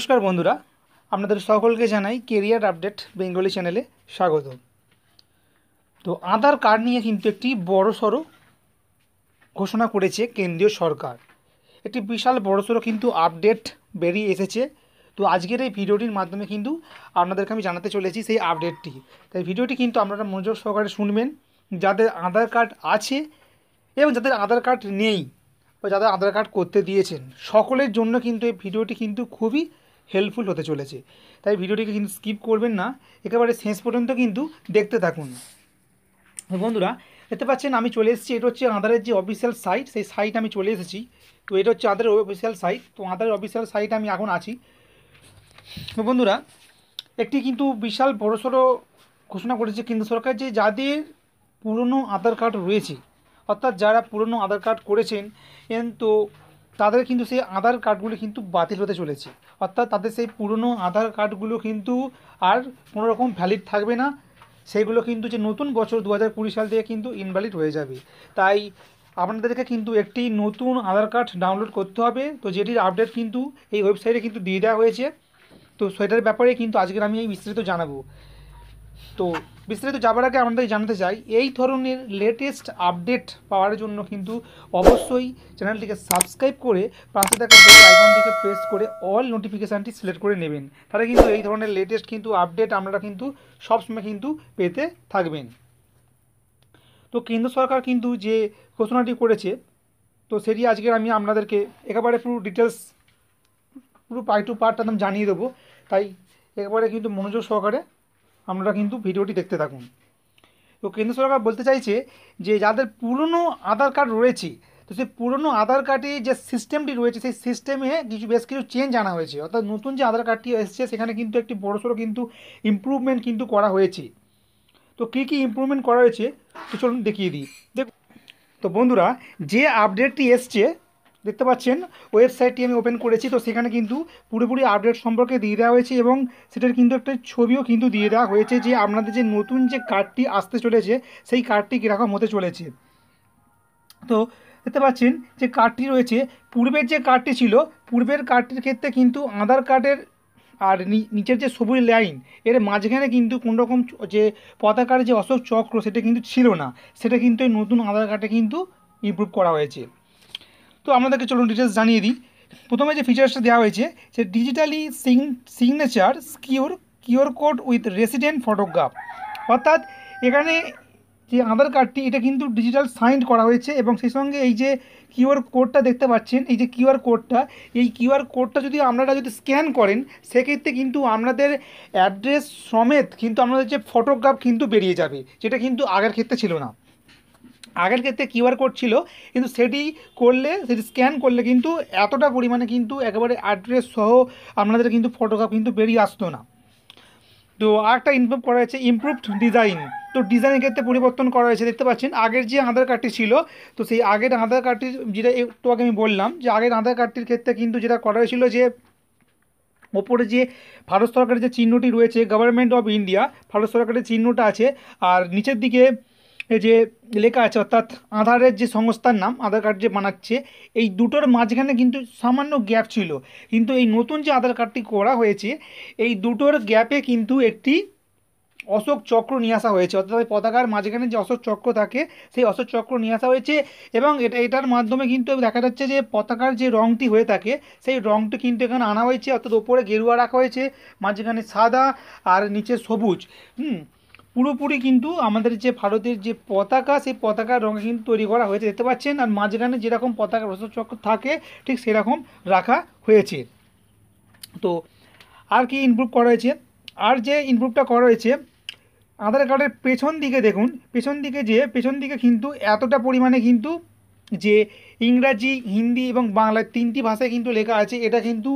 নমস্কার বন্ধুরা আপনাদের সকলকে জানাই কেরিয়ার আপডেট বেঙ্গলি চ্যানেলে স্বাগত তো আধার কার্ড নিয়ে কিন্তু একটি বড় সড়ো ঘোষণা করেছে কেন্দ্রীয় সরকার একটি বিশাল বড়সড় সড়ো কিন্তু আপডেট বেরিয়ে এসেছে তো আজকের এই ভিডিওটির মাধ্যমে কিন্তু আপনাদেরকে আমি জানাতে চলেছি সেই আপডেটটি তাই ভিডিওটি কিন্তু আপনারা মনোযোগ সহকারে শুনবেন যাদের আধার কার্ড আছে এবং যাদের আধার কার্ড নেই বা যাদের আধার কার্ড করতে দিয়েছেন সকলের জন্য কিন্তু এই ভিডিওটি কিন্তু খুবই হেল্পফুল হতে চলেছে তাই ভিডিওটিকে কিন্তু স্কিপ করবেন না একেবারে শেষ পর্যন্ত কিন্তু দেখতে থাকুন বন্ধুরা দেখতে পাচ্ছেন আমি চলে এসেছি এটা হচ্ছে আধারের যে অফিসিয়াল সাইট সেই সাইট আমি চলে এসেছি তো এটা হচ্ছে আধারের অফিসিয়াল সাইট তো আধারের অফিসিয়াল সাইট আমি এখন আছি তো বন্ধুরা একটি কিন্তু বিশাল বড়সড় ঘোষণা করেছে কেন্দ্র সরকার যে যাদের পুরনো আধার কার্ড রয়েছে অর্থাৎ যারা পুরনো আধার কার্ড করেছেন তো তাদের কিন্তু সেই আধার কার্ডগুলো কিন্তু বাতিল হতে চলেছে অর্থাৎ তাদের সেই পুরনো আধার কার্ডগুলো কিন্তু আর কোনো রকম ভ্যালিড থাকবে না সেগুলো কিন্তু যে নতুন বছর দু হাজার কুড়ি সাল থেকে কিন্তু ইনভ্যালিড হয়ে যাবে তাই আপনাদেরকে কিন্তু একটি নতুন আধার কার্ড ডাউনলোড করতে হবে তো যেটির আপডেট কিন্তু এই ওয়েবসাইটে কিন্তু দিয়ে দেওয়া হয়েছে তো সেটার ব্যাপারে কিন্তু আজকের আমি এই বিস্তারিত জানাবো তো বিস্তারিত যাবার আগে আমাদের জানতে চাই এই ধরনের লেটেস্ট আপডেট পাওয়ার জন্য কিন্তু অবশ্যই চ্যানেলটিকে সাবস্ক্রাইব করে পাশে থাকা বেল আইকনটিকে প্রেস করে অল নোটিফিকেশানটি সিলেক্ট করে নেবেন তাহলে কিন্তু এই ধরনের লেটেস্ট কিন্তু আপডেট আপনারা কিন্তু সবসময় কিন্তু পেতে থাকবেন তো কেন্দ্র সরকার কিন্তু যে ঘোষণাটি করেছে তো সেটি আজকে আমি আপনাদেরকে একেবারে পুরো ডিটেলস পুরো পাই টু পার্ট একদম জানিয়ে দেবো তাই একেবারে কিন্তু মনোযোগ সহকারে আপনারা কিন্তু ভিডিওটি দেখতে থাকুন তো কেন্দ্র সরকার বলতে চাইছে যে যাদের পুরনো আধার কার্ড রয়েছে তো সেই পুরনো আধার কার্ডে যে সিস্টেমটি রয়েছে সেই সিস্টেমে কিছু বেশ কিছু চেঞ্জ আনা হয়েছে অর্থাৎ নতুন যে আধার কার্ডটি এসেছে সেখানে কিন্তু একটি বড়সড় কিন্তু ইম্প্রুভমেন্ট কিন্তু করা হয়েছে তো কী কী ইম্প্রুভমেন্ট করা হয়েছে তো চলুন দেখিয়ে দিই দেখ তো বন্ধুরা যে আপডেটটি এসছে দেখতে পাচ্ছেন ওয়েবসাইটটি আমি ওপেন করেছি তো সেখানে কিন্তু পুরোপুরি আপডেট সম্পর্কে দিয়ে দেওয়া হয়েছে এবং সেটার কিন্তু একটা ছবিও কিন্তু দিয়ে দেওয়া হয়েছে যে আপনাদের যে নতুন যে কার্ডটি আসতে চলেছে সেই কার্ডটি কীরকম হতে চলেছে তো দেখতে পাচ্ছেন যে কার্ডটি রয়েছে পূর্বের যে কার্ডটি ছিল পূর্বের কার্ডটির ক্ষেত্রে কিন্তু আধার কার্ডের আর নিচের যে সবুজ লাইন এর মাঝখানে কিন্তু রকম যে পতাকার যে অশোক চক্র সেটা কিন্তু ছিল না সেটা কিন্তু নতুন আধার কার্ডে কিন্তু ইমপ্রুভ করা হয়েছে তো আপনাদেরকে চলুন ডিটেলস জানিয়ে দিই প্রথমে যে ফিচার্সটা দেওয়া হয়েছে সে digitally signature QR QR code with resident photograph অর্থাৎ এখানে যে আধার কার্ডটি এটা কিন্তু ডিজিটাল সাইন করা হয়েছে এবং সেই সঙ্গে এই যে কিউআর কোডটা দেখতে পাচ্ছেন এই যে কিউআর কোডটা এই কিউআর কোডটা যদি আপনারা যদি স্ক্যান করেন সেক্ষেত্রে কিন্তু আপনাদের অ্যাড্রেস সমেত কিন্তু আপনাদের যে ফটোগ্রাফ কিন্তু বেরিয়ে যাবে যেটা কিন্তু আগের ক্ষেত্রে ছিল না আগের ক্ষেত্রে কিউআর কোড ছিল কিন্তু সেটি করলে সেটি স্ক্যান করলে কিন্তু এতটা পরিমাণে কিন্তু একেবারে অ্যাড্রেস সহ আপনাদের কিন্তু ফটোগ্রাফ কিন্তু বেরিয়ে আসতো না তো আরেকটা ইমপ্রুভ করা হয়েছে ইমপ্রুভড ডিজাইন তো ডিজাইনের ক্ষেত্রে পরিবর্তন করা হয়েছে দেখতে পাচ্ছেন আগের যে আধার কার্ডটি ছিল তো সেই আগের আধার কার্ডটির যেটা একটু আগে আমি বললাম যে আগের আধার কার্ডটির ক্ষেত্রে কিন্তু যেটা করা হয়েছিল যে ওপরে যে ভারত সরকারের যে চিহ্নটি রয়েছে গভর্নমেন্ট অফ ইন্ডিয়া ভারত সরকারের চিহ্নটা আছে আর নিচের দিকে যে লেখা আছে অর্থাৎ আধারের যে সংস্থার নাম আধার কার্ড যে বানাচ্ছে এই দুটোর মাঝখানে কিন্তু সামান্য গ্যাপ ছিল কিন্তু এই নতুন যে আধার কার্ডটি করা হয়েছে এই দুটোর গ্যাপে কিন্তু একটি অশোক চক্র নিয়ে আসা হয়েছে অর্থাৎ পতাকার মাঝখানে যে অশোক চক্র থাকে সেই অশোক চক্র নিয়ে আসা হয়েছে এবং এটা এটার মাধ্যমে কিন্তু দেখা যাচ্ছে যে পতাকার যে রঙটি হয়ে থাকে সেই রঙটি কিন্তু এখানে আনা হয়েছে অর্থাৎ ওপরে গেরুয়া রাখা হয়েছে মাঝখানে সাদা আর নিচে সবুজ হুম পুরোপুরি কিন্তু আমাদের যে ভারতের যে পতাকা সেই পতাকার রঙে কিন্তু তৈরি করা হয়েছে দেখতে পাচ্ছেন আর মাঝখানে যেরকম পতাকা রসচক্র থাকে ঠিক সেরকম রাখা হয়েছে তো আর কি ইমপ্রুভ করা হয়েছে আর যে ইনপ্রুভটা করা হয়েছে আধার কার্ডের পেছন দিকে দেখুন পেছন দিকে যে পেছন দিকে কিন্তু এতটা পরিমাণে কিন্তু যে ইংরাজি হিন্দি এবং বাংলা তিনটি ভাষায় কিন্তু লেখা আছে এটা কিন্তু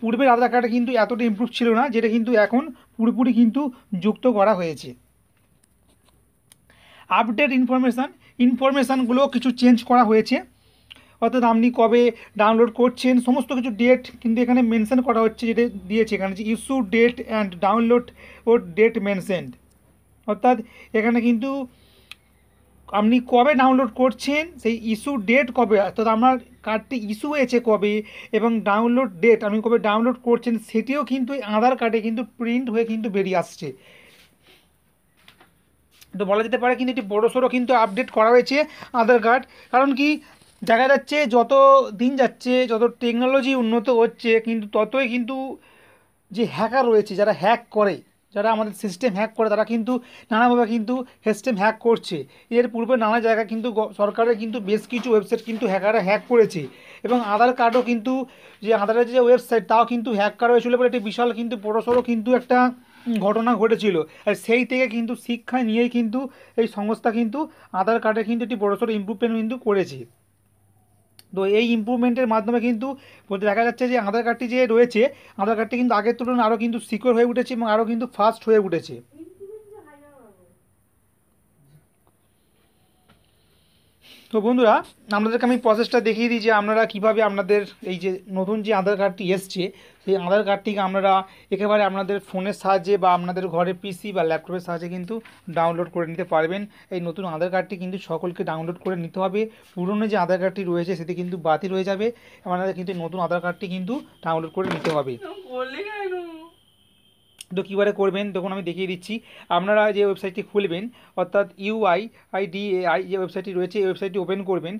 পূর্বের আধার কার্ডে কিন্তু এতটা ইমপ্রুভ ছিল না যেটা কিন্তু এখন পুরোপুরি কিন্তু যুক্ত করা হয়েছে আপডেট ইনফরমেশান ইনফরমেশানগুলো কিছু চেঞ্জ করা হয়েছে অর্থাৎ আপনি কবে ডাউনলোড করছেন সমস্ত কিছু ডেট কিন্তু এখানে মেনশন করা হচ্ছে যেটা দিয়েছে এখানে যে ইস্যু ডেট অ্যান্ড ডাউনলোড ও ডেট মেনশেন্ড অর্থাৎ এখানে কিন্তু আপনি কবে ডাউনলোড করছেন সেই ইস্যু ডেট কবে অর্থাৎ আমার কার্ডটি ইস্যু হয়েছে কবে এবং ডাউনলোড ডেট আপনি কবে ডাউনলোড করছেন সেটিও কিন্তু আধার কার্ডে কিন্তু প্রিন্ট হয়ে কিন্তু বেরিয়ে আসছে তো বলা যেতে পারে কিন্তু এটি সড়ো কিন্তু আপডেট করা হয়েছে আধার কার্ড কারণ কি দেখা যাচ্ছে যত দিন যাচ্ছে যত টেকনোলজি উন্নত হচ্ছে কিন্তু ততই কিন্তু যে হ্যাকার রয়েছে যারা হ্যাক করে যারা আমাদের সিস্টেম হ্যাক করে তারা কিন্তু নানাভাবে কিন্তু সিস্টেম হ্যাক করছে এর পূর্বে নানা জায়গায় কিন্তু সরকারের কিন্তু বেশ কিছু ওয়েবসাইট কিন্তু হ্যাকাররা হ্যাক করেছে এবং আধার কার্ডও কিন্তু যে আধারের যে ওয়েবসাইট তাও কিন্তু হ্যাক করা হয়েছিল বলে একটি বিশাল কিন্তু বড়সড় কিন্তু একটা ঘটনা ঘটেছিল আর সেই থেকে কিন্তু শিক্ষা নিয়েই কিন্তু এই সংস্থা কিন্তু আধার কার্ডে কিন্তু একটি বড়সড় ইম্প্রুভমেন্ট কিন্তু করেছে তো এই ইম্প্রুভমেন্টের মাধ্যমে কিন্তু দেখা যাচ্ছে যে আধার কার্ডটি যে রয়েছে আধার কার্ডটি কিন্তু আগের তুলনায় আরও কিন্তু সিকিওর হয়ে উঠেছে এবং আরও কিন্তু ফাস্ট হয়ে উঠেছে তো বন্ধুরা আপনাদেরকে আমি প্রসেসটা দেখিয়ে দিই যে আপনারা কিভাবে আপনাদের এই যে নতুন যে আধার কার্ডটি এসছে সেই আধার কার্ডটিকে আপনারা একেবারে আপনাদের ফোনের সাহায্যে বা আপনাদের ঘরে পিসি বা ল্যাপটপের সাহায্যে কিন্তু ডাউনলোড করে নিতে পারবেন এই নতুন আধার কার্ডটি কিন্তু সকলকে ডাউনলোড করে নিতে হবে পুরনো যে আধার কার্ডটি রয়েছে সেটি কিন্তু বাতিল হয়ে যাবে আপনাদের কিন্তু নতুন আধার কার্ডটি কিন্তু ডাউনলোড করে নিতে হবে তো কী করে করবেন তখন আমি দেখিয়ে দিচ্ছি আপনারা যে ওয়েবসাইটটি খুলবেন অর্থাৎ ইউআই আই ডি আই যে ওয়েবসাইটটি রয়েছে এই ওয়েবসাইটটি ওপেন করবেন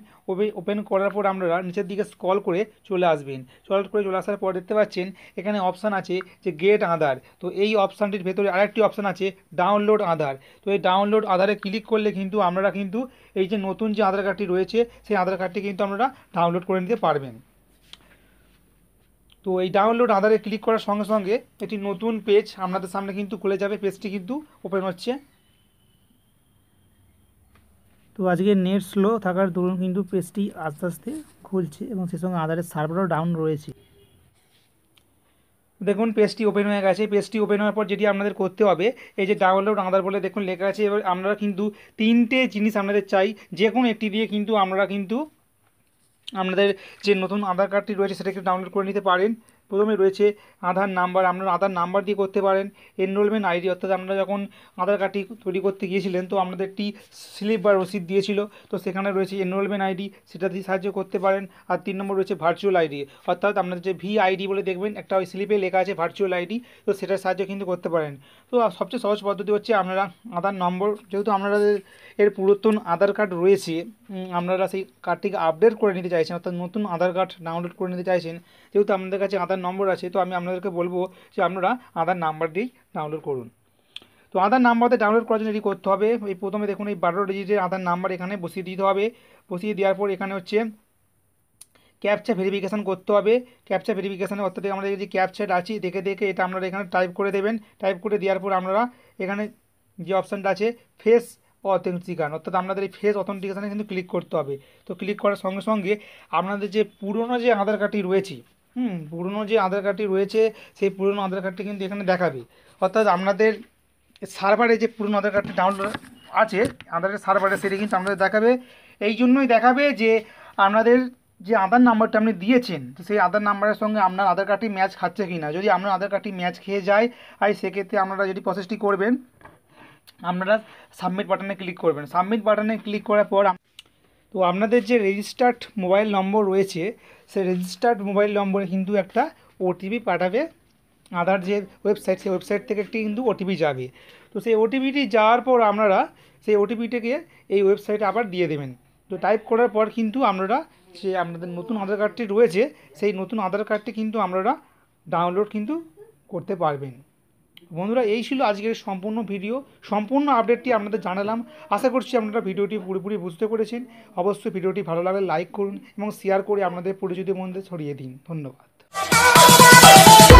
ওপেন করার পর আপনারা নিচের দিকে স্কল করে চলে আসবেন স্কল করে চলে আসার পর দেখতে পাচ্ছেন এখানে অপশান আছে যে গেট আধার তো এই অপশানটির ভেতরে আরেকটি অপশান আছে ডাউনলোড আধার তো এই ডাউনলোড আধারে ক্লিক করলে কিন্তু আপনারা কিন্তু এই যে নতুন যে আধার কার্ডটি রয়েছে সেই আধার কার্ডটি কিন্তু আপনারা ডাউনলোড করে নিতে পারবেন তো এই ডাউনলোড আধারে ক্লিক করার সঙ্গে সঙ্গে একটি নতুন পেজ আপনাদের সামনে কিন্তু খুলে যাবে পেজটি কিন্তু ওপেন হচ্ছে তো আজকে নেট স্লো থাকার দরুন কিন্তু পেজটি আস্তে আস্তে খুলছে এবং সেই সঙ্গে আধারের সার্ভারও ডাউন রয়েছে দেখুন পেজটি ওপেন হয়ে গেছে পেজটি ওপেন হওয়ার পর যেটি আপনাদের করতে হবে এই যে ডাউনলোড আধার বলে দেখুন লেখা আছে এবার আমরা কিন্তু তিনটে জিনিস আপনাদের চাই যে কোনো একটি দিয়ে কিন্তু আমরা কিন্তু আপনাদের যে নতুন আধার কার্ডটি রয়েছে সেটাকে ডাউনলোড করে নিতে পারেন প্রথমে রয়েছে আধার নাম্বার আপনারা আধার নাম্বার দিয়ে করতে পারেন এনরোলমেন্ট আইডি অর্থাৎ আপনারা যখন আধার কার্ডটি তৈরি করতে গিয়েছিলেন তো আপনাদের একটি স্লিপ বা রসিদ দিয়েছিল তো সেখানে রয়েছে এনরোলমেন্ট আইডি সেটা দিয়ে সাহায্য করতে পারেন আর তিন নম্বর রয়েছে ভার্চুয়াল আইডি অর্থাৎ আপনাদের যে ভি আইডি বলে দেখবেন একটা ওই স্লিপে লেখা আছে ভার্চুয়াল আইডি তো সেটার সাহায্য কিন্তু করতে পারেন তো সবচেয়ে সহজ পদ্ধতি হচ্ছে আপনারা আধার নম্বর যেহেতু আপনারা এর পুরাতন আধার কার্ড রয়েছে আপনারা সেই কার্ডটিকে আপডেট করে নিতে চাইছেন অর্থাৎ নতুন আধার কার্ড ডাউনলোড করে নিতে চাইছেন যেহেতু আপনাদের কাছে আধার নম্বর আছে তো আমি আপনাদেরকে বলবো যে আপনারা আধার নাম্বার দিয়েই ডাউনলোড করুন তো আধার নাম্বারতে ডাউনলোড করার জন্য এটি করতে হবে এই প্রথমে দেখুন এই বারো ডিজিটের আধার নাম্বার এখানে বসিয়ে দিতে হবে বসিয়ে দেওয়ার পর এখানে হচ্ছে ক্যাপচা ভেরিফিকেশান করতে হবে ক্যাপচা ভেরিফিকেশানে অর্থাৎ আমাদের যে ক্যাপচার আছে দেখে দেখে এটা আপনারা এখানে টাইপ করে দেবেন টাইপ করে দেওয়ার পর আপনারা এখানে যে অপশানটা আছে ফেস অথেন্টিকান অর্থাৎ আপনাদের এই ফেস অথেন্টিকেশানে কিন্তু ক্লিক করতে হবে তো ক্লিক করার সঙ্গে সঙ্গে আপনাদের যে পুরনো যে আধার কার্ডটি রয়েছে হুম পুরনো যে আধার কার্ডটি রয়েছে সেই পুরনো আধার কার্ডটি কিন্তু এখানে দেখাবে অর্থাৎ আপনাদের সার্ভারে যে পুরনো আধার কার্ডটি ডাউনলোড আছে আধার সার্ভারে সেটি কিন্তু আপনাদের দেখাবে এই জন্যই দেখাবে যে আপনাদের যে আধার নাম্বারটা আপনি দিয়েছেন তো সেই আধার নাম্বারের সঙ্গে আপনার আধার কার্ডটি ম্যাচ খাচ্ছে কি না যদি আপনার আধার কার্ডটি ম্যাচ খেয়ে যায় আর সেক্ষেত্রে আপনারা যদি প্রসেসটি করবেন আপনারা সাবমিট বাটনে ক্লিক করবেন সাবমিট বাটনে ক্লিক করার পর তো আপনাদের যে রেজিস্টার্ড মোবাইল নম্বর রয়েছে সেই রেজিস্টার্ড মোবাইল নম্বরে কিন্তু একটা ওটিপি পাঠাবে আধার যে ওয়েবসাইট সেই ওয়েবসাইট থেকে একটি কিন্তু ওটিপি যাবে তো সেই ওটিপিটি যাওয়ার পর আপনারা সেই ওটিপিটিকে এই ওয়েবসাইটে আবার দিয়ে দেবেন তো টাইপ করার পর কিন্তু আমরা যে আপনাদের নতুন আধার কার্ডটি রয়েছে সেই নতুন আধার কার্ডটি কিন্তু আপনারা ডাউনলোড কিন্তু করতে পারবেন বন্ধুরা এই ছিল আজকের সম্পূর্ণ ভিডিও সম্পূর্ণ আপডেটটি আপনাদের জানালাম আশা করছি আপনারা ভিডিওটি পুরোপুরি বুঝতে পেরেছেন অবশ্যই ভিডিওটি ভালো লাগলে লাইক করুন এবং শেয়ার করে আপনাদের পরিচিত মধ্যে ছড়িয়ে দিন ধন্যবাদ